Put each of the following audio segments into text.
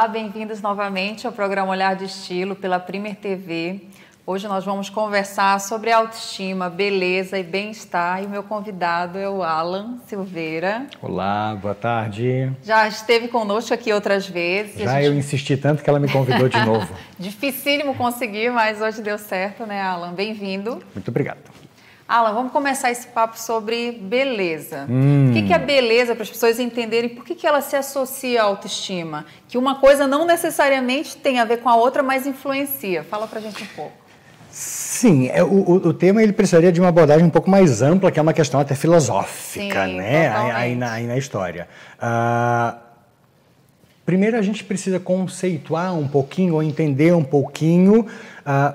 Olá, bem-vindos novamente ao programa Olhar de Estilo pela Primer TV. Hoje nós vamos conversar sobre autoestima, beleza e bem-estar. E o meu convidado é o Alan Silveira. Olá, boa tarde. Já esteve conosco aqui outras vezes. Já gente... eu insisti tanto que ela me convidou de novo. Dificílimo conseguir, mas hoje deu certo, né, Alan? Bem-vindo. Muito obrigado. Alan, vamos começar esse papo sobre beleza. Hum. O que, é beleza para as pessoas entenderem por que, que ela se associa à autoestima? Que uma coisa não necessariamente tem a ver com a outra, mas influencia. Fala para gente um pouco. Sim, é, o, o tema ele precisaria de uma abordagem um pouco mais ampla, que é uma questão até filosófica, Sim, né? Aí, aí, na, aí, na, história. Uh, Primeiro, a gente precisa conceituar um pouquinho ou entender um pouquinho uh,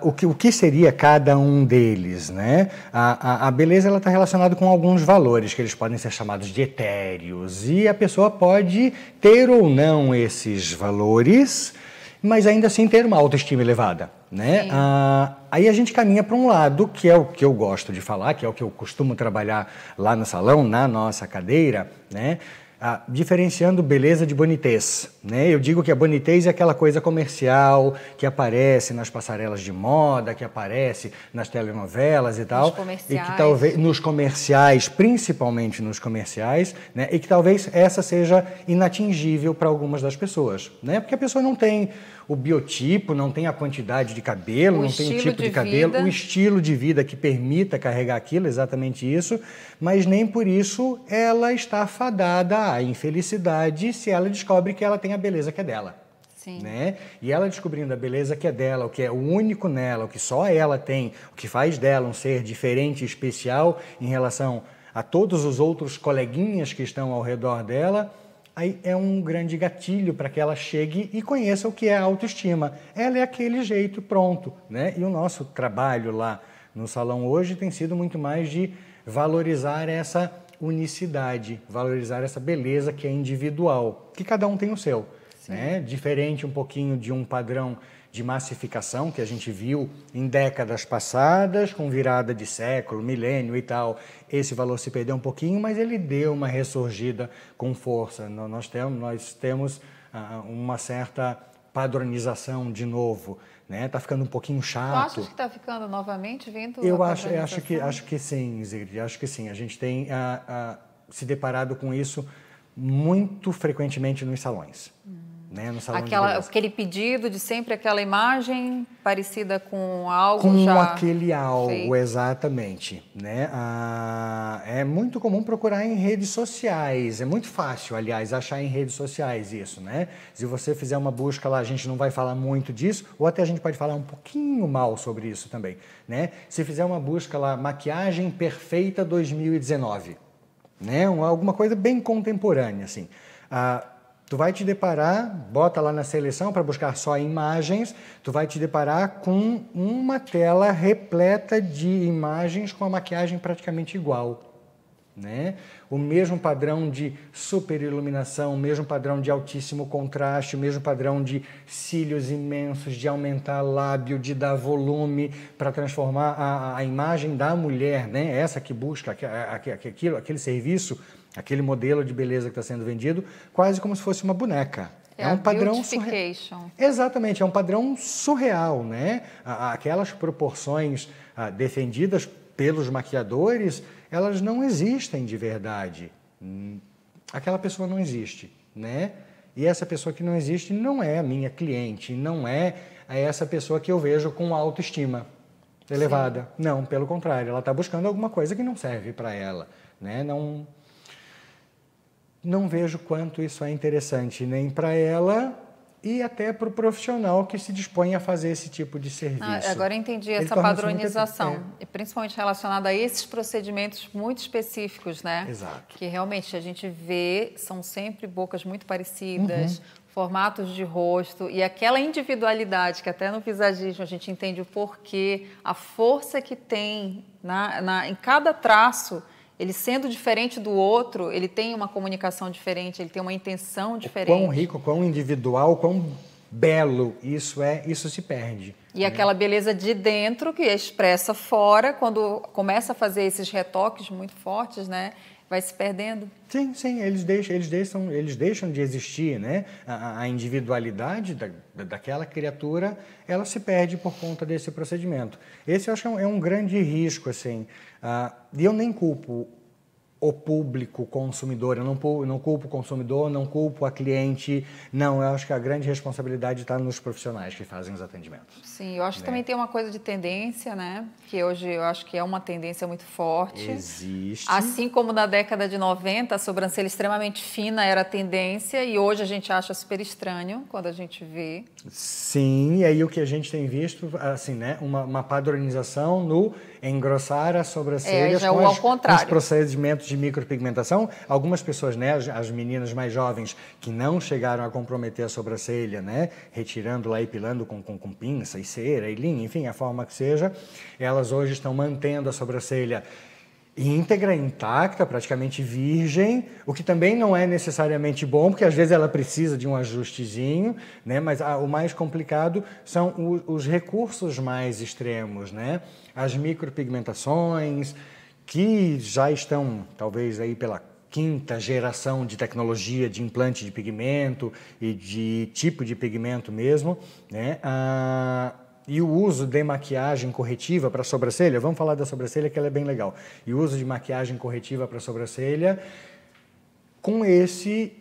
o, que, o que seria cada um deles. Né? A, a, a beleza está relacionada com alguns valores que eles podem ser chamados de etéreos, e a pessoa pode ter ou não esses valores, mas ainda assim ter uma autoestima elevada. Né? Ah, aí a gente caminha para um lado, que é o que eu gosto de falar, que é o que eu costumo trabalhar lá no salão, na nossa cadeira, né? ah, diferenciando beleza de bonitez. Né? Eu digo que a bonitez é aquela coisa comercial que aparece nas passarelas de moda, que aparece nas telenovelas e tal. Nos comerciais. E que talvez nos comerciais, principalmente nos comerciais, né? e que talvez essa seja inatingível para algumas das pessoas. Né? Porque a pessoa não tem o biotipo, não tem a quantidade de cabelo, o não tem o tipo de, de cabelo, vida. o estilo de vida que permita carregar aquilo, exatamente isso, mas nem por isso ela está fadada à infelicidade se ela descobre que ela tem a beleza que é dela. Né? E ela descobrindo a beleza que é dela, o que é o único nela, o que só ela tem, o que faz dela um ser diferente, especial em relação a todos os outros coleguinhas que estão ao redor dela, aí é um grande gatilho para que ela chegue e conheça o que é autoestima. Ela é aquele jeito pronto, né? E o nosso trabalho lá no salão hoje tem sido muito mais de valorizar essa unicidade, valorizar essa beleza que é individual, que cada um tem o seu, né? Diferente um pouquinho de um padrão de massificação que a gente viu em décadas passadas, com virada de século, milênio e tal, esse valor se perdeu um pouquinho, mas ele deu uma ressurgida com força. Nós temos, nós ah, temos uma certa padronização de novo, né? Tá ficando um pouquinho chato. Tu que está ficando novamente vindo? Eu acho, acho que acho que sim, Zigrid, acho que sim. A gente tem ah, ah, se deparado com isso muito frequentemente nos salões. Hum né, no salão aquela, Aquele pedido de sempre aquela imagem parecida com algo com já... Com aquele algo, exatamente. Né? Ah, é muito comum procurar em redes sociais, é muito fácil, aliás, achar em redes sociais isso, né? Se você fizer uma busca lá, a gente não vai falar muito disso, ou até a gente pode falar um pouquinho mal sobre isso também, né? Se fizer uma busca lá, maquiagem perfeita 2019, né? Uma, alguma coisa bem contemporânea, assim. Ah, Tu vai te deparar, bota lá na seleção para buscar só imagens, tu vai te deparar com uma tela repleta de imagens com a maquiagem praticamente igual. Né? O mesmo padrão de super iluminação, o mesmo padrão de altíssimo contraste, o mesmo padrão de cílios imensos, de aumentar lábio, de dar volume para transformar a, a, imagem da mulher, né? Essa que busca aquilo, aquele serviço aquele modelo de beleza que está sendo vendido, quase como se fosse uma boneca. É, é um padrão surreal. Exatamente, é um padrão surreal, né? Aquelas proporções ah, defendidas pelos maquiadores, elas não existem de verdade. Hum, aquela pessoa não existe, né? E essa pessoa que não existe não é a minha cliente, não é, é essa pessoa que eu vejo com autoestima elevada. Sim. Não, pelo contrário, ela está buscando alguma coisa que não serve para ela, né? Não não vejo quanto isso é interessante nem para ela e até para o profissional que se dispõe a fazer esse tipo de ah, serviço. Ah, agora entendi essa padronização, muito... é. e principalmente relacionada a esses procedimentos muito específicos, né? Exato. Que realmente a gente vê, são sempre bocas muito parecidas, uhum. formatos de rosto, e aquela individualidade que até no visagismo a gente entende o porquê, a força que tem na, na em cada traço ele sendo diferente do outro, ele tem uma comunicação diferente, ele tem uma intenção diferente. O quão rico, quão individual, quão belo isso é, isso se perde. E né? aquela beleza de dentro que expressa fora, quando começa a fazer esses retoques muito fortes, né? vai se perdendo? Sim, sim, eles deixam, eles deixam, eles deixam de existir, né? A, a individualidade da, daquela criatura, ela se perde por conta desse procedimento. Esse eu acho que é um, é um grande risco, assim. Uh, e eu nem culpo o público o consumidor. Eu não, não culpo o consumidor, não culpo a cliente. Não, eu acho que a grande responsabilidade está nos profissionais que fazem os atendimentos. Sim, eu acho né? que também tem uma coisa de tendência, né? Que hoje eu acho que é uma tendência muito forte. Existe. Assim como na década de 90, a sobrancelha extremamente fina era a tendência e hoje a gente acha super estranho quando a gente vê. Sim, e aí o que a gente tem visto, assim, né? Uma, uma padronização no engrossar a sobrancelha é, com, com, os procedimentos de micropigmentação. Algumas pessoas, né, as, as, meninas mais jovens que não chegaram a comprometer a sobrancelha, né, retirando lá e pilando com, com, com pinça e cera e linha, enfim, a forma que seja, elas hoje estão mantendo a sobrancelha íntegra, intacta, praticamente virgem, o que também não é necessariamente bom, porque às vezes ela precisa de um ajustezinho, né? mas ah, o mais complicado são o, os recursos mais extremos, né? as micropigmentações, que já estão talvez aí pela quinta geração de tecnologia de implante de pigmento e de tipo de pigmento mesmo, né? Ah, e o uso de maquiagem corretiva para sobrancelha, vamos falar da sobrancelha que ela é bem legal. E o uso de maquiagem corretiva para sobrancelha com esse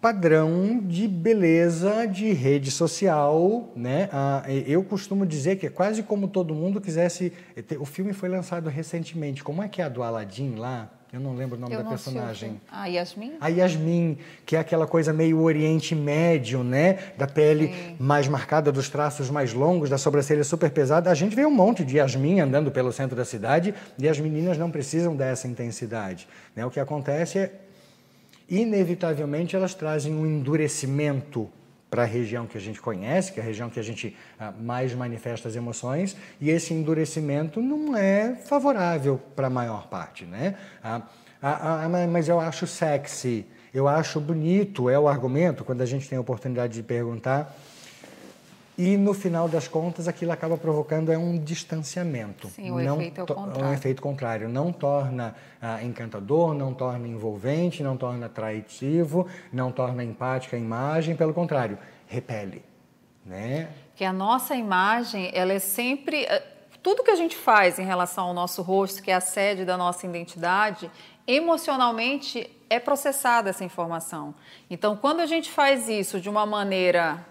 padrão de beleza de rede social, né? Ah, eu costumo dizer que é quase como todo mundo quisesse. Eh, o filme foi lançado recentemente. Como é que é a do Aladdin lá? Eu não lembro o nome eu da personagem. A ah, Yasmin? A Yasmin, que é aquela coisa meio Oriente Médio, né? Da pele Sim. mais marcada, dos traços mais longos, da sobrancelha super pesada. A gente vê um monte de Yasmin andando pelo centro da cidade e as meninas não precisam dessa intensidade. Né? O que acontece é, inevitavelmente, elas trazem um endurecimento para a região que a gente conhece, que é a região que a gente ah, mais manifesta as emoções, e esse endurecimento não é favorável para a maior parte, né? Ah, ah, ah, ah mas eu acho sexy, eu acho bonito, é o argumento quando a gente tem a oportunidade de perguntar e no final das contas, aquilo acaba provocando é um distanciamento. Sim, o não efeito é o contrário. Um efeito contrário. Não torna ah, encantador, não torna envolvente, não torna atraitivo, não torna empática a imagem, pelo contrário, repele. Né? Que a nossa imagem, ela é sempre. Eh, tudo que a gente faz em relação ao nosso rosto, que é a sede da nossa identidade, emocionalmente é processada essa informação. Então, quando a gente faz isso de uma maneira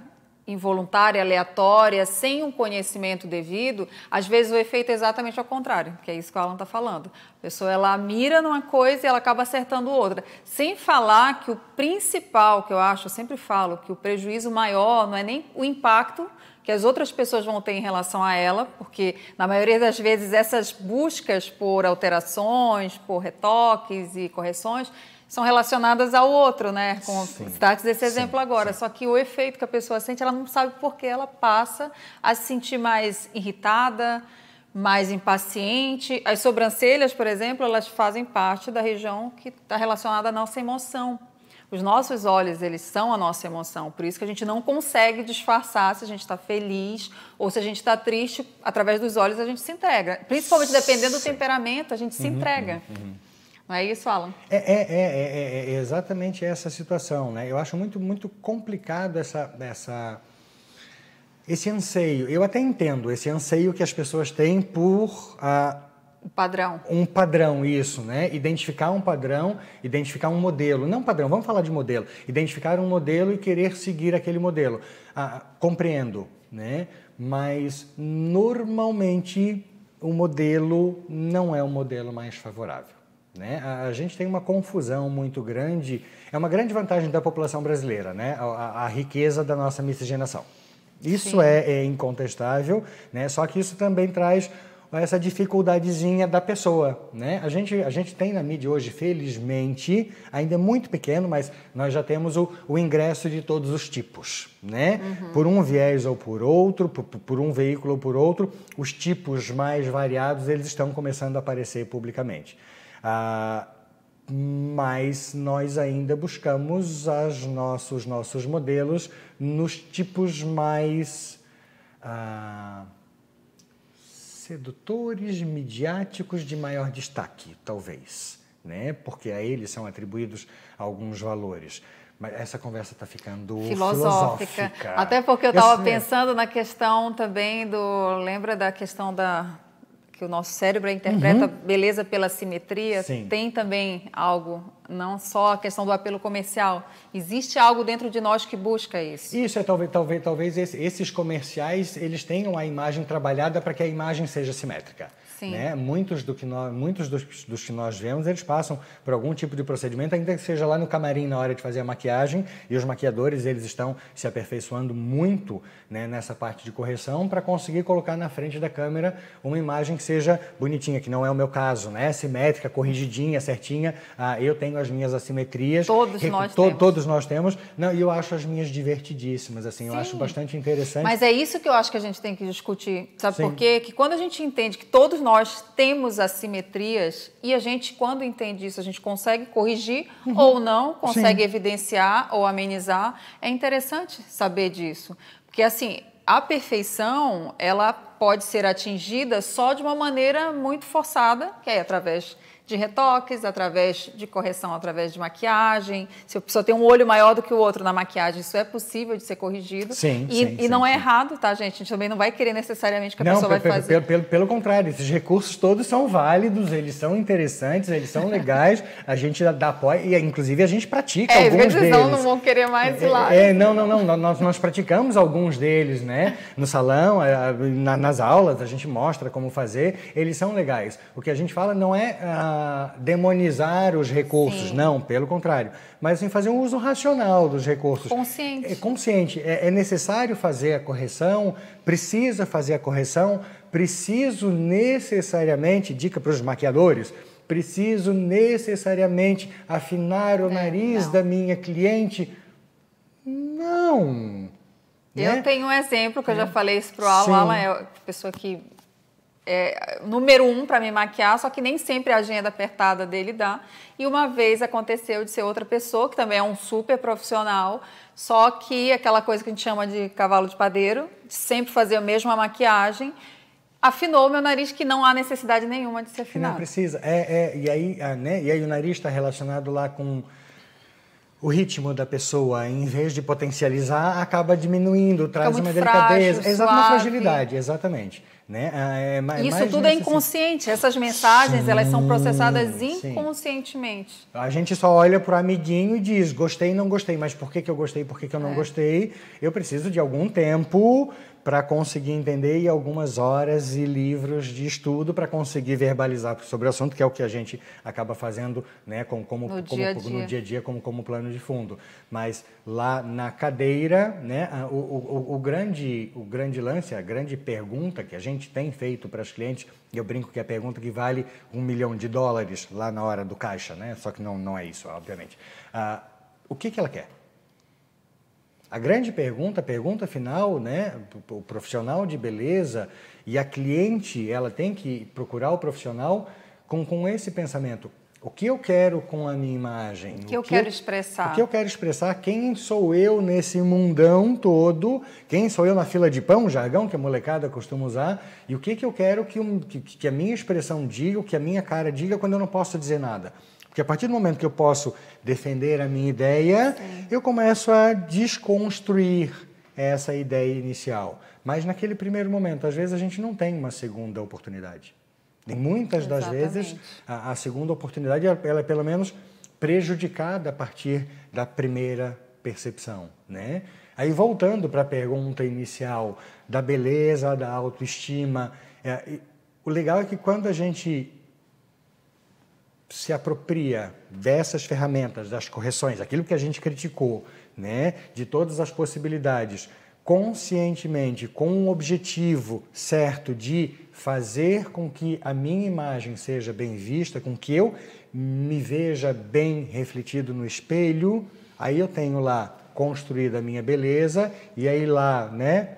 involuntária, aleatória, sem um conhecimento devido, às vezes o efeito é exatamente ao contrário, que é isso que o Alan está falando. A pessoa ela mira numa coisa e ela acaba acertando outra. Sem falar que o principal, que eu acho, eu sempre falo, que o prejuízo maior não é nem o impacto que as outras pessoas vão ter em relação a ela, porque na maioria das vezes essas buscas por alterações, por retoques e correções são relacionadas ao outro, né? Com tá desse esse sim, exemplo agora. Sim. Só que o efeito que a pessoa sente, ela não sabe por que ela passa a se sentir mais irritada, mais impaciente. As sobrancelhas, por exemplo, elas fazem parte da região que está relacionada à nossa emoção. Os nossos olhos, eles são a nossa emoção, por isso que a gente não consegue disfarçar se a gente está feliz ou se a gente está triste. Através dos olhos a gente se entrega, principalmente dependendo do temperamento, a gente se uhum, entrega. Uhum. Não é isso, Alan? É, é, é, é, exatamente essa situação, né? Eu acho muito, muito complicado essa, essa, esse anseio. Eu até entendo esse anseio que as pessoas têm por padrão. Um padrão, isso, né? Identificar um padrão, identificar um modelo. Não padrão, vamos falar de modelo. Identificar um modelo e querer seguir aquele modelo. Ah, compreendo, né? Mas normalmente o modelo não é o modelo mais favorável. Né? A, gente tem uma confusão muito grande. É uma grande vantagem da população brasileira, né? a, a, a riqueza da nossa miscigenação. Isso é, é, incontestável, né? só que isso também traz essa dificuldadezinha da pessoa, né? A gente, a gente tem na mídia hoje, felizmente, ainda é muito pequeno, mas nós já temos o, o ingresso de todos os tipos, né? Uhum. Por um viés ou por outro, por, por um veículo ou por outro, os tipos mais variados, eles estão começando a aparecer publicamente. Ah, mas nós ainda buscamos as nossos, nossos modelos nos tipos mais... Ah, sedutores midiáticos de maior destaque, talvez, né? porque a eles são atribuídos alguns valores. Mas essa conversa está ficando filosófica. filosófica. Até porque eu estava é pensando na questão também do. Lembra da questão da que o nosso cérebro interpreta uhum. beleza pela simetria, Sim. tem também algo, não só a questão do apelo comercial. Existe algo dentro de nós que busca isso. Isso é talvez, talvez, talvez esses comerciais eles tenham a imagem trabalhada para que a imagem seja simétrica. Sim. Né? Muitos, do que nós, muitos dos, dos, que nós vemos, eles passam por algum tipo de procedimento, ainda que seja lá no camarim na hora de fazer a maquiagem, e os maquiadores eles estão se aperfeiçoando muito né, nessa parte de correção para conseguir colocar na frente da câmera uma imagem que seja bonitinha, que não é o meu caso, né? simétrica, corrigidinha, certinha. Ah, eu tenho as minhas assimetrias. Todos nós to, temos. Todos nós temos. e eu acho as minhas divertidíssimas, assim, Sim. eu acho bastante interessante. Mas é isso que eu acho que a gente tem que discutir. Sabe Sim. por quê? Que quando a gente entende que todos nós temos assimetrias e a gente, quando entende isso, a gente consegue corrigir uhum. ou não, consegue Sim. evidenciar ou amenizar. É interessante saber disso. Porque, assim, a perfeição, ela pode ser atingida só de uma maneira muito forçada, que é através de retoques, através de correção, através de maquiagem. Se a pessoa tem um olho maior do que o outro na maquiagem, isso é possível de ser corrigido. Sim, e, sim, e não é sim, é errado, tá, gente? A gente também não vai querer necessariamente que a não, pessoa vai fazer. Pelo, pelo, pelo contrário, esses recursos todos são válidos, eles são interessantes, eles são legais. a gente dá apoio e, inclusive, a gente pratica é, alguns deles. Não, não vão querer mais ir é, lá. É, é não, não, não. nós, nós praticamos alguns deles, né? No salão, é, na, nas aulas, a gente mostra como fazer. Eles são legais. O que a gente fala não é... Ah, demonizar os recursos, Sim. não, pelo contrário, mas em assim, fazer um uso racional dos recursos. Consciente. É consciente. É, é necessário fazer a correção, precisa fazer a correção, preciso necessariamente, dica para os maquiadores, preciso necessariamente afinar o é, nariz não. da minha cliente. Não. Eu né? tenho um exemplo que eu já né? falei isso para o Alan. Alan é a pessoa que é, número um para me maquiar, só que nem sempre a agenda apertada dele dá. E uma vez aconteceu de ser outra pessoa, que também é um super profissional, só que aquela coisa que a gente chama de cavalo de padeiro, de sempre fazer a mesma maquiagem, afinou meu nariz que não há necessidade nenhuma de ser afinado. Não precisa. É, é, e, aí, ah, né? e aí o nariz está relacionado lá com o ritmo da pessoa, em vez de potencializar, acaba diminuindo, traz uma delicadeza. Frágil, uma fragilidade, exatamente. Né? Ah, é, Isso tudo é assim inconsciente. Assim. Essas mensagens sim, elas são processadas inconscientemente. Sim. A gente só olha para o amiguinho e diz gostei, não gostei, mas por que, que eu gostei, por que, que eu não é. gostei? Eu preciso de algum tempo para conseguir entender e algumas horas e livros de estudo para conseguir verbalizar sobre o assunto, que é o que a gente acaba fazendo né, com, como, no, como, dia -dia. no dia a dia, como, como plano de fundo. Mas lá na cadeira, né, o, o, o, grande, o grande lance, a grande pergunta que a gente tem feito para os clientes, e eu brinco que é a pergunta que vale um milhão de dólares lá na hora do caixa, né? só que não, não é isso, obviamente. Ah, o que, que ela quer? A grande pergunta, a pergunta final, né, o profissional de beleza e a cliente, ela tem que procurar o profissional com, com esse pensamento. O que eu quero com a minha imagem? O que eu que quero eu, expressar? O que eu quero expressar? Quem sou eu nesse mundão todo? Quem sou eu na fila de pão, jargão que a molecada costuma usar? E o que, que eu quero que, um, que, que a minha expressão diga, o que a minha cara diga quando eu não posso dizer nada? Porque a partir do momento que eu posso defender a minha ideia, Sim. eu começo a desconstruir essa ideia inicial. Mas naquele primeiro momento, às vezes a gente não tem uma segunda oportunidade. Em muitas das vezes, a, a, segunda oportunidade ela é pelo menos prejudicada a partir da primeira percepção, né? Aí voltando para a pergunta inicial da beleza, da autoestima, é, o legal é que quando a gente se apropria dessas ferramentas, das correções, aquilo que a gente criticou, né, de todas as possibilidades, conscientemente, com um objetivo certo de fazer com que a minha imagem seja bem vista, com que eu me veja bem refletido no espelho, aí eu tenho lá construída a minha beleza e aí lá, né,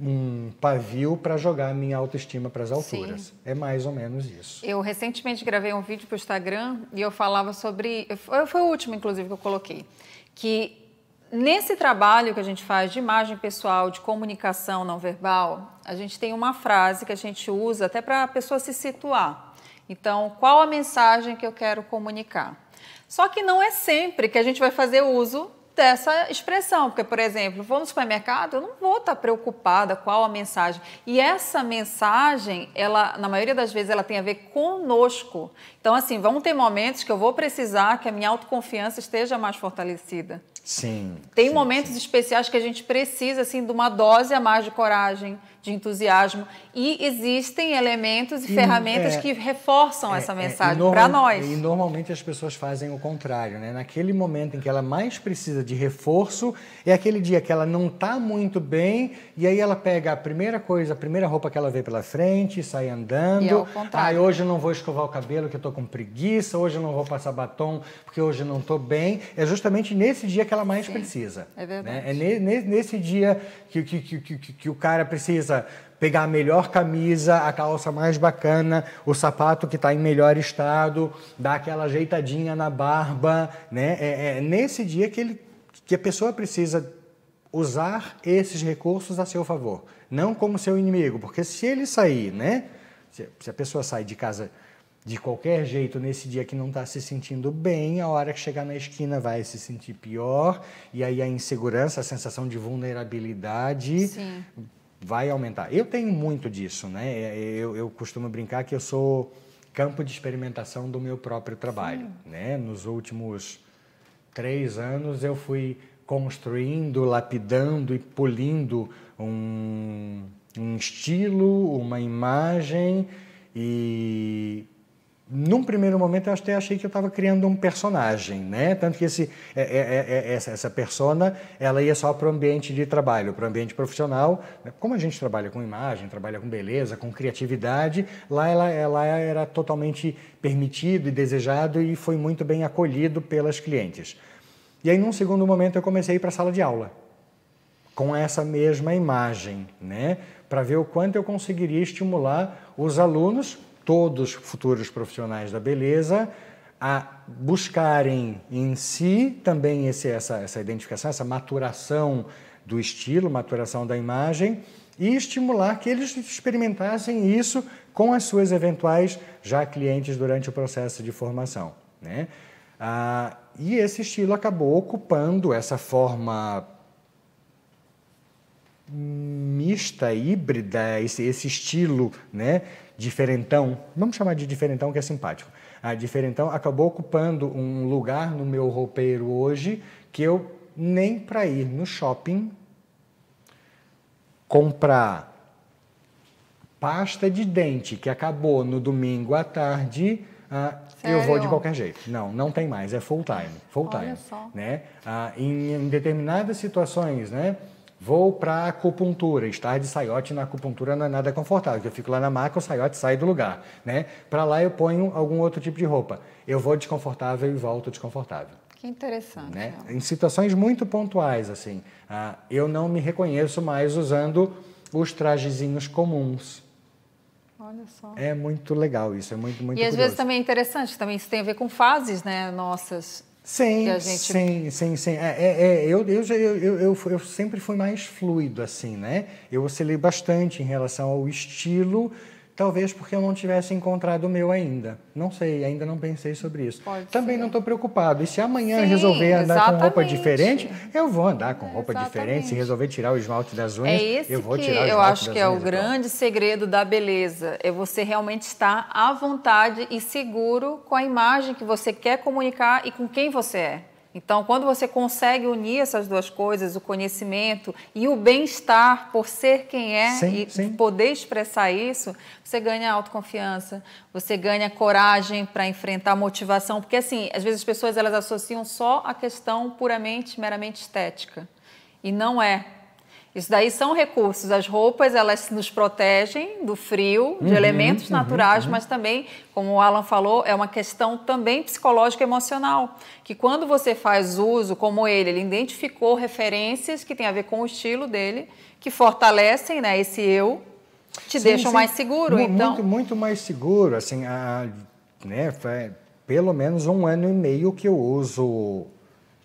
um pavio para jogar a minha autoestima para as alturas. Sim. É mais ou menos isso. Eu recentemente gravei um vídeo para o Instagram e eu falava sobre. Foi o último, inclusive, que eu coloquei. Que nesse trabalho que a gente faz de imagem pessoal, de comunicação não verbal, a gente tem uma frase que a gente usa até para a pessoa se situar. Então, qual a mensagem que eu quero comunicar? Só que não é sempre que a gente vai fazer uso dessa expressão, porque, por exemplo, vou no supermercado, eu não vou estar preocupada qual a mensagem. E essa mensagem, ela, na maioria das vezes, ela tem a ver conosco. Então, assim, vão ter momentos que eu vou precisar que a minha autoconfiança esteja mais fortalecida. Sim. Tem sim, momentos sim. especiais que a gente precisa, assim, de uma dose a mais de coragem de entusiasmo. E existem elementos e, e ferramentas é, que reforçam é, essa é, mensagem é, para nós. E normalmente as pessoas fazem o contrário, né? Naquele momento em que ela mais precisa de reforço, é aquele dia que ela não está muito bem, e aí ela pega a primeira coisa, a primeira roupa que ela vê pela frente, sai andando. E é o contrário. Ah, hoje eu não vou escovar o cabelo que eu estou com preguiça, hoje eu não vou passar batom porque hoje eu não estou bem. É justamente nesse dia que ela mais Sim, precisa. É verdade. Né? É ne, ne, nesse dia que, que, que, que, que o cara precisa precisa pegar a melhor camisa, a calça mais bacana, o sapato que está em melhor estado, dar aquela ajeitadinha na barba, né? É, é nesse dia que, ele, que a pessoa precisa usar esses recursos a seu favor, não como seu inimigo, porque se ele sair, né? Se, se a pessoa sai de casa de qualquer jeito nesse dia que não está se sentindo bem, a hora que chegar na esquina vai se sentir pior, e aí a insegurança, a sensação de vulnerabilidade. Sim vai aumentar. Eu tenho muito disso, né? É, é, eu, eu costumo brincar que eu sou campo de experimentação do meu próprio trabalho, Sim. né? Nos últimos três anos eu fui construindo, lapidando e polindo um, um estilo, uma imagem e num primeiro momento eu até achei que eu estava criando um personagem, né? Tanto que esse, é, é, é, é essa, essa persona, ela ia só para o ambiente de trabalho, para o ambiente profissional. Né? Como a gente trabalha com imagem, trabalha com beleza, com criatividade, lá ela, ela era totalmente permitido e desejado e foi muito bem acolhido pelas clientes. E aí, num segundo momento, eu comecei a ir para a sala de aula com essa mesma imagem, né? Para ver o quanto eu conseguiria estimular os alunos todos futuros profissionais da beleza a buscarem em si também esse, essa, essa identificação, essa maturação do estilo, maturação da imagem e estimular que eles experimentassem isso com as suas eventuais já clientes durante o processo de formação. Né? Ah, e esse estilo acabou ocupando essa forma mista, híbrida, esse, esse estilo né, diferentão, vamos chamar de diferentão que é simpático. A diferentão acabou ocupando um lugar no meu roupeiro hoje que eu nem para ir no shopping comprar pasta de dente que acabou no domingo à tarde, ah, eu vou de qualquer jeito. Não, não tem mais, é full time, full Olha time, só. né? Ah, em, em, determinadas situações, né? Vou para a acupuntura, estar de saiote na acupuntura não é nada confortável, eu fico lá na maca, o saiote sai do lugar, né? Para lá eu ponho algum outro tipo de roupa. Eu vou desconfortável e volto desconfortável. Que interessante. Né? Em situações muito pontuais, assim, ah, eu não me reconheço mais usando os trajezinhos comuns. Olha só. É muito legal isso, é muito, muito E curioso. às vezes também é interessante, também isso tem a ver com fases, né, nossas Sim, gente... sim, sim, sim. É, é, é, eu, eu, eu, eu, eu sempre fui mais fluido, assim, né? Eu oscilei bastante em relação ao estilo Talvez porque eu não tivesse encontrado o meu ainda. Não sei, ainda não pensei sobre isso. Pode Também ser. não estou preocupado. E se amanhã Sim, resolver andar exatamente. com roupa diferente, eu vou andar com roupa exatamente. diferente. Se resolver tirar o esmalte das é unhas, é esse eu vou tirar o esmalte Eu acho das que é o grande segredo da beleza. É você realmente estar à vontade e seguro com a imagem que você quer comunicar e com quem você é. Então, quando você consegue unir essas duas coisas, o conhecimento e o bem-estar por ser quem é sim, e sim. poder expressar isso, você ganha autoconfiança, você ganha coragem para enfrentar motivação, porque assim, às vezes as pessoas elas associam só a questão puramente, meramente estética. E não é. Isso daí são recursos. As roupas, elas nos protegem do frio, de uhum, elementos uhum, naturais, uhum. mas também, como o Alan falou, é uma questão também psicológica e emocional. Que quando você faz uso, como ele, ele identificou referências que tem a ver com o estilo dele, que fortalecem né, esse eu, te sim, deixam sim. mais seguro. então... muito, muito mais seguro. Assim, a, né, pelo menos um ano e meio que eu uso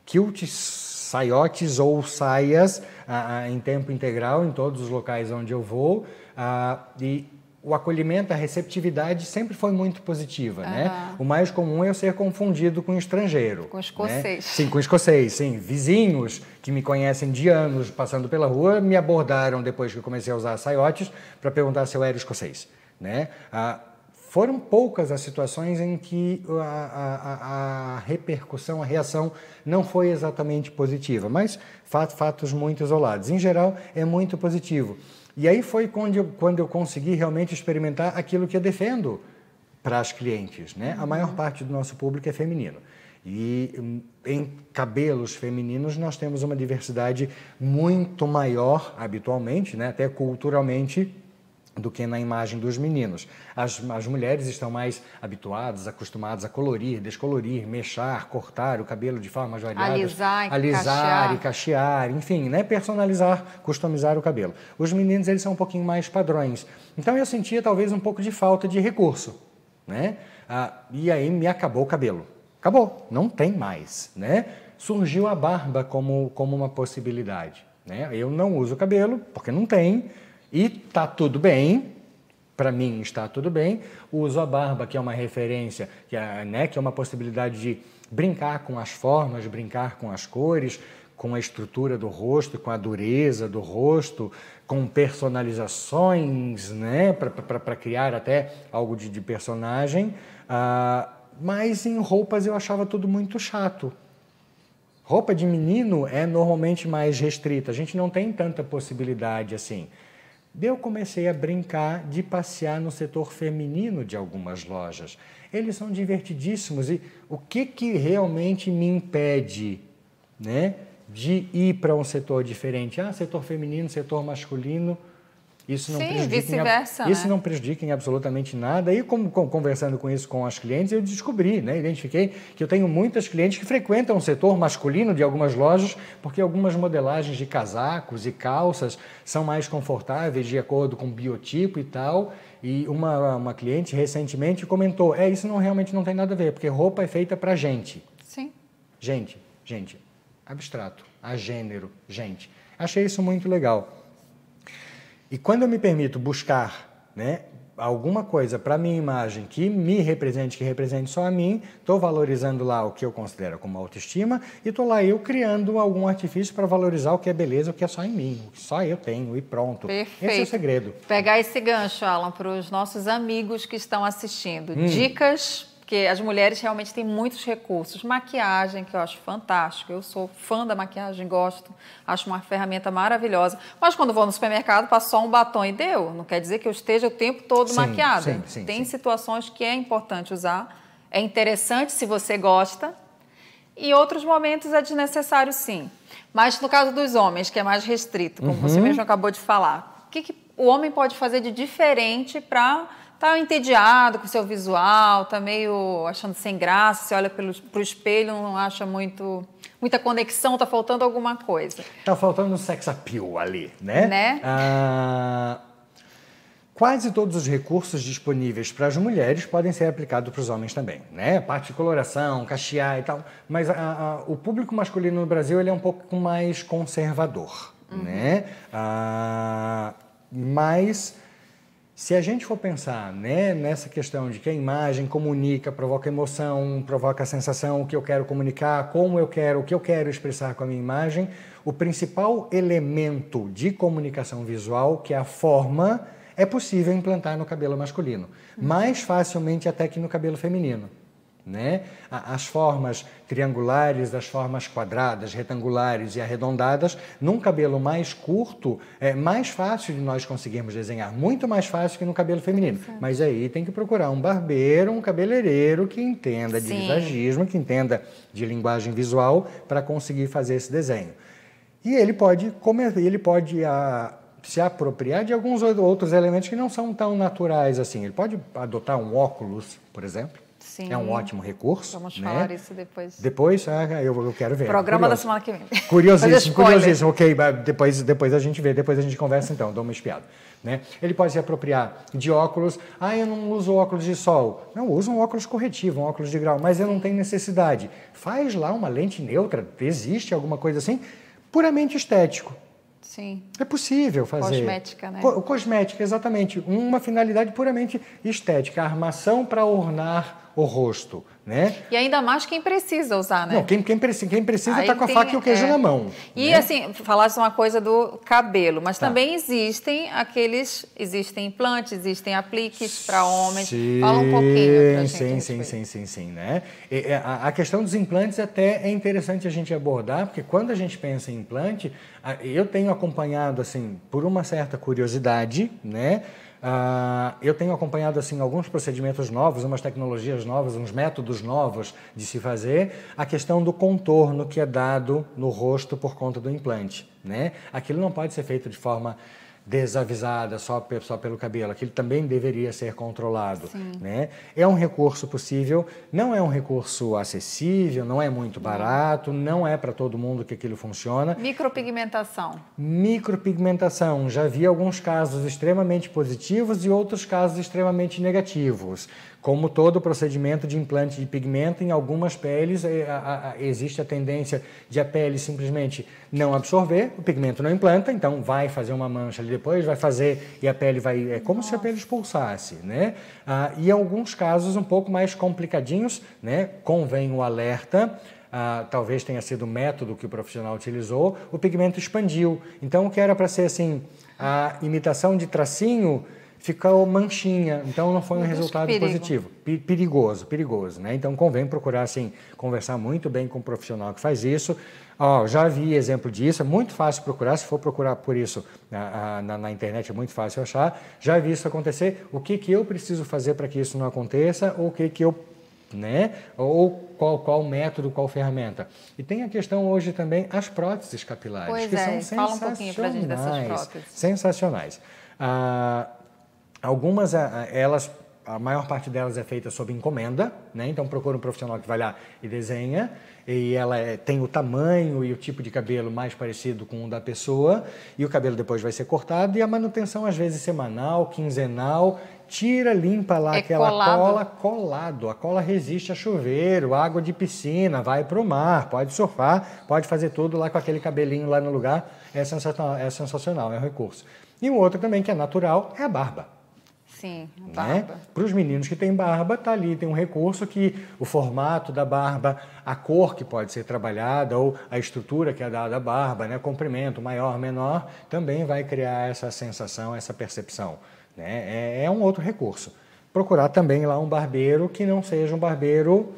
quilts, saiotes ou saias ah, em tempo integral em todos os locais onde eu vou. Ah, e o acolhimento, a receptividade sempre foi muito positiva, uhum. né? O mais comum é eu ser confundido com estrangeiro. Com né? escocês. Né? Sim, com escocês, sim. Vizinhos que me conhecem de anos passando pela rua me abordaram depois que eu comecei a usar saiotes para perguntar se eu era escocês, né? Ah, foram poucas as situações em que a, a, a repercussão, a reação não foi exatamente positiva, mas fatos muito isolados. Em geral, é muito positivo. E aí foi quando eu, quando eu consegui realmente experimentar aquilo que eu defendo para as clientes. Né? A maior parte do nosso público é feminino. E hum, em cabelos femininos nós temos uma diversidade muito maior, habitualmente, né? até culturalmente, do que na imagem dos meninos. As, as mulheres estão mais habituadas, acostumadas a colorir, descolorir, mexer, cortar o cabelo de forma variadas, alisar, alisar e cachear, enfim, né, personalizar, customizar o cabelo. Os meninos eles são um pouquinho mais padrões. Então eu sentia talvez um pouco de falta de recurso, né? Ah, e aí me acabou o cabelo. Acabou, não tem mais, né? Surgiu a barba como como uma possibilidade, né? Eu não uso cabelo porque não tem, e tá tudo bem, para mim está tudo bem. Uso a barba, que é uma referência, que é, né, que é uma possibilidade de brincar com as formas, brincar com as cores, com a estrutura do rosto, com a dureza do rosto, com personalizações, né, para criar até algo de, de personagem. Ah, mas em roupas eu achava tudo muito chato. Roupa de menino é normalmente mais restrita, a gente não tem tanta possibilidade assim. Daí eu comecei a brincar de passear no setor feminino de algumas lojas. Eles são divertidíssimos e o que, que realmente me impede né, de ir para um setor diferente? Ah, setor feminino, setor masculino. Isso não Sim, prejudica vice-versa. Né? não prejudica em absolutamente nada. E como, conversando com isso com as clientes, eu descobri, né, identifiquei que eu tenho muitas clientes que frequentam o setor masculino de algumas lojas, porque algumas modelagens de casacos e calças são mais confortáveis de acordo com o biotipo e tal. E uma, uma cliente recentemente comentou: é, isso não realmente não tem nada a ver, porque roupa é feita para gente. Sim. Gente, gente, abstrato, a gênero, gente. Achei isso muito legal. E quando eu me permito buscar né, alguma coisa para minha imagem que me represente, que represente só a mim, estou valorizando lá o que eu considero como autoestima e estou lá eu criando algum artifício para valorizar o que é beleza, o que é só em mim, o que só eu tenho e pronto. Perfeito. Esse é o segredo. Pegar esse gancho, Alan, para os nossos amigos que estão assistindo. Hum. Dicas porque as mulheres realmente têm muitos recursos. Maquiagem, que eu acho fantástico. Eu sou fã da maquiagem, gosto. Acho uma ferramenta maravilhosa. Mas quando vou no supermercado, passo só um batom e deu. Não quer dizer que eu esteja o tempo todo sim, maquiada. Sim, sim, Tem situações que é importante usar. É interessante se você gosta. E outros momentos é desnecessário, sim. Mas no caso dos homens, que é mais restrito, como uhum. você mesmo acabou de falar, o que, que o homem pode fazer de diferente para tá entediado com o seu visual, tá meio achando sem graça, você olha pelo, pro espelho, não acha muito muita conexão, tá faltando alguma coisa. Tá faltando um sex appeal ali, né? Né? Ah, quase todos os recursos disponíveis para as mulheres podem ser aplicados para os homens também, né? Parte de coloração, cachear e tal, mas a, ah, a, ah, o público masculino no Brasil ele é um pouco mais conservador, uhum. né? Ah, mas se a gente for pensar né, nessa questão de que a imagem comunica, provoca emoção, provoca a sensação, o que eu quero comunicar, como eu quero, o que eu quero expressar com a minha imagem, o principal elemento de comunicação visual, que é a forma, é possível implantar no cabelo masculino, uhum. mais facilmente até que no cabelo feminino. Né? As formas triangulares, as formas quadradas, retangulares e arredondadas, num cabelo mais curto, é mais fácil de nós conseguirmos desenhar, muito mais fácil que no cabelo feminino. Mas aí tem que procurar um barbeiro, um cabeleireiro que entenda de Sim. visagismo, que entenda de linguagem visual para conseguir fazer esse desenho. E ele pode, ele pode a, ah, se apropriar de alguns outros elementos que não são tão naturais assim. Ele pode adotar um óculos, por exemplo Sim. É um ótimo recurso. Vamos né? falar isso depois. Depois, é, eu, eu quero ver. Programa Curioso. da semana que vem. Curiosíssimo, curiosíssimo. Ok, depois, depois a gente vê, depois a gente conversa então, dou uma espiada. Né? Ele pode se apropriar de óculos. Ah, eu não uso óculos de sol. Não, usa um óculos corretivo, um óculos de grau, mas eu não tenho necessidade. Faz lá uma lente neutra, existe alguma coisa assim, puramente estético. Sim. É possível fazer. Cosmética, né? cosmética, exatamente. Uma finalidade puramente estética, armação para ornar o rosto, né? E ainda mais quem precisa usar, né? Não, quem, quem, precisa, quem precisa está com a faca e o queijo é. na mão. E né? assim, falasse uma coisa do cabelo, mas tá. também existem aqueles, existem implantes, existem apliques para homens. Sim, Fala um pouquinho gente. Sim, sim, sim, sim, sim, né? E, é, a, a, questão dos implantes até é interessante a gente abordar, porque quando a gente pensa em implante, eu tenho acompanhado, assim, por uma certa curiosidade, né? Ah, eu tenho acompanhado assim alguns procedimentos novos, umas tecnologias novas, uns métodos novos de se fazer. A questão do contorno que é dado no rosto por conta do implante, né? Aquilo não pode ser feito de forma desavisada só, só pelo cabelo, aquilo também deveria ser controlado. Né? É um recurso possível, não é um recurso acessível, não é muito barato, não é para todo mundo que aquilo funciona. Micropigmentação. Micropigmentação. Já vi alguns casos extremamente positivos e outros casos extremamente negativos. Como todo procedimento de implante de pigmento, em algumas peles eh, a, a, existe a tendência de a pele simplesmente não absorver, o pigmento não implanta, então vai fazer uma mancha ali depois, vai fazer e a pele vai. É como Nossa. se a pele expulsasse, né? Ah, e alguns casos um pouco mais complicadinhos, né? Convém o alerta. Ah, talvez tenha sido o método que o profissional utilizou, o pigmento expandiu. Então, o que era para ser assim, a imitação de tracinho ficou manchinha, então não foi um Deus, resultado positivo. Perigoso, perigoso, né? Então convém procurar assim conversar muito bem com o um profissional que faz isso. Oh, já vi exemplo disso, é muito fácil procurar, se for procurar por isso na, na, na internet é muito fácil achar. Já vi isso acontecer. O que, que eu preciso fazer para que isso não aconteça? Ou o que, que eu né? Ou qual, qual método, qual ferramenta. E tem a questão hoje também as próteses capilares, pois que é, são sensacionais. Fala um pouquinho pra gente dessas próteses. Sensacionais. Ah, Algumas, elas, a maior parte delas é feita sob encomenda, né? Então procura um profissional que vai lá e desenha, e ela é, tem o tamanho e o tipo de cabelo mais parecido com o da pessoa, e o cabelo depois vai ser cortado, e a manutenção às vezes semanal, quinzenal, tira, limpa lá é aquela colado. cola, colado. A cola resiste a chuveiro, água de piscina, vai para o mar, pode surfar, pode fazer tudo lá com aquele cabelinho lá no lugar. É sensacional, é sensacional, é um recurso. E um outro também que é natural é a barba. Sim, né? barba. Né? Para os meninos que têm barba, tá ali, tem um recurso que o formato da barba, a cor que pode ser trabalhada ou a estrutura que é dada à barba, né? comprimento maior, menor, também vai criar essa sensação, essa percepção. Né? É, é um outro recurso. Procurar também lá um barbeiro que não seja um barbeiro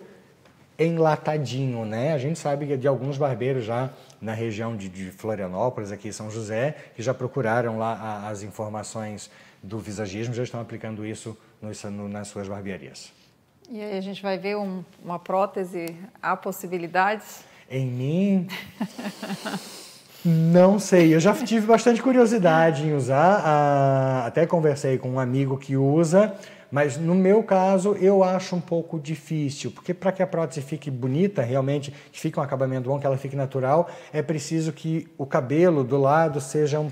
enlatadinho, né? A gente sabe de alguns barbeiros já na região de, de Florianópolis, aqui em São José, que já procuraram lá a, as informações do visagismo já estão aplicando isso nos, nas suas barbearias. E aí a gente vai ver um, uma prótese, há possibilidades? Em mim? Não sei, eu já tive bastante curiosidade em usar, até conversei com um amigo que usa, mas no meu caso eu acho um pouco difícil, porque para que a prótese fique bonita, realmente, que fique um acabamento bom, que ela fique natural, é preciso que o cabelo do lado seja um,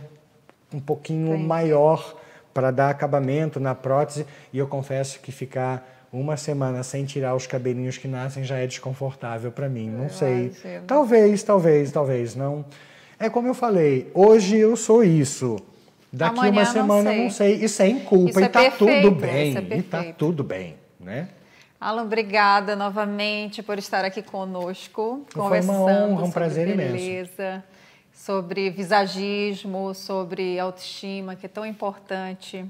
um pouquinho maior para dar acabamento na prótese e eu confesso que ficar uma semana sem tirar os cabelinhos que nascem já é desconfortável para mim. Não eu sei. Imagino. Talvez, talvez, talvez não. É como eu falei, hoje eu sou isso. Daqui Amanhã uma semana não sei. não sei. E sem culpa. Isso e é tá perfeito, tudo é bem. É e tá tudo bem, né? Alan, obrigada novamente por estar aqui conosco, Foi conversando. Foi uma honra, um prazer beleza. imenso sobre visagismo, sobre autoestima, que é tão importante.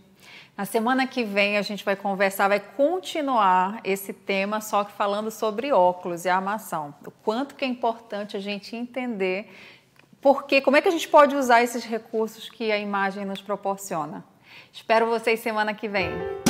Na semana que vem a gente vai conversar, vai continuar esse tema, só que falando sobre óculos e armação. O quanto que é importante a gente entender porque como é que a gente pode usar esses recursos que a imagem nos proporciona. Espero vocês semana que vem.